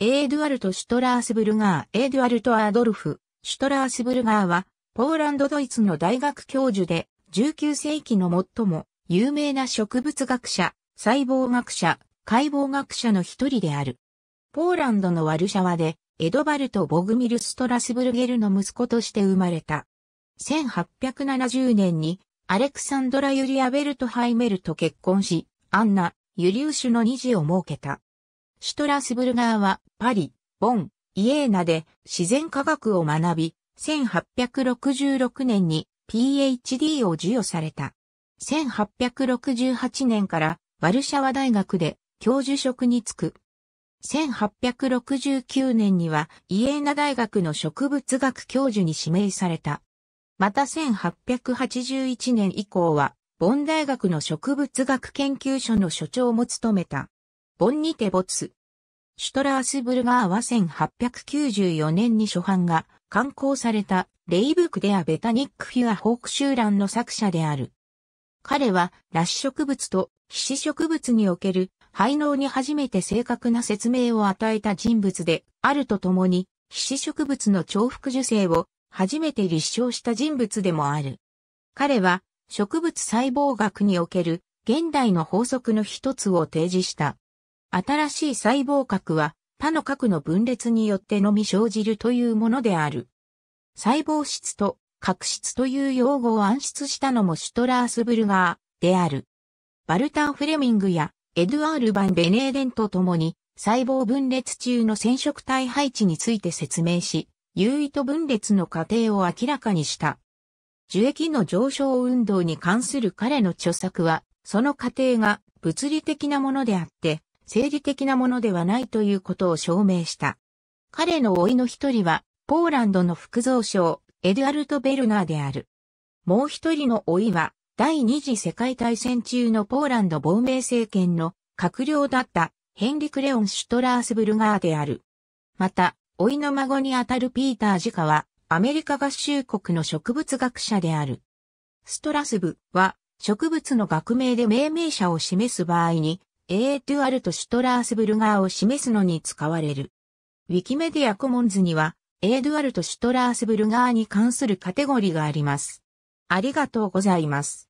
エードゥアルト・シュトラースブルガー、エードゥアルト・アードルフ、シュトラースブルガーは、ポーランド・ドイツの大学教授で、19世紀の最も有名な植物学者、細胞学者、解剖学者の一人である。ポーランドのワルシャワで、エドバルト・ボグミル・ストラスブルゲルの息子として生まれた。1870年に、アレクサンドラ・ユリア・ベルト・ハイメルと結婚し、アンナ・ユリウシュの二次を設けた。シュトラスブルガーはパリ、ボン、イエーナで自然科学を学び、1866年に PhD を授与された。1868年からワルシャワ大学で教授職に就く。1869年にはイエーナ大学の植物学教授に指名された。また1881年以降は、ボン大学の植物学研究所の所長も務めた。ボンニテ没。シュトラースブルガーは1894年に初版が刊行されたレイブクデア・ベタニック・フィア・ホーク集団の作者である。彼は、ラッシュ植物と皮脂植物における配能に初めて正確な説明を与えた人物であるとともに、皮脂植物の重複受精を初めて立証した人物でもある。彼は、植物細胞学における現代の法則の一つを提示した。新しい細胞核は他の核の分裂によってのみ生じるというものである。細胞質と核質という用語を暗出したのもシュトラースブルガーである。バルター・フレミングやエドゥアール・バン・ベネーデンと共に細胞分裂中の染色体配置について説明し、有意と分裂の過程を明らかにした。樹液の上昇運動に関する彼の著作は、その過程が物理的なものであって、生理的なものではないということを証明した。彼のいの一人は、ポーランドの副蔵相、エドアルト・ベルナーである。もう一人のいは、第二次世界大戦中のポーランド亡命政権の閣僚だったヘンリク・レオン・シュトラースブルガーである。また、いの孫にあたるピーター・ジカは、アメリカ合衆国の植物学者である。ストラスブは、植物の学名で命名者を示す場合に、エートゥアルト・シュトラースブルガーを示すのに使われる。ウィキメディアコモンズには、エードゥアルト・シュトラースブルガーに関するカテゴリーがあります。ありがとうございます。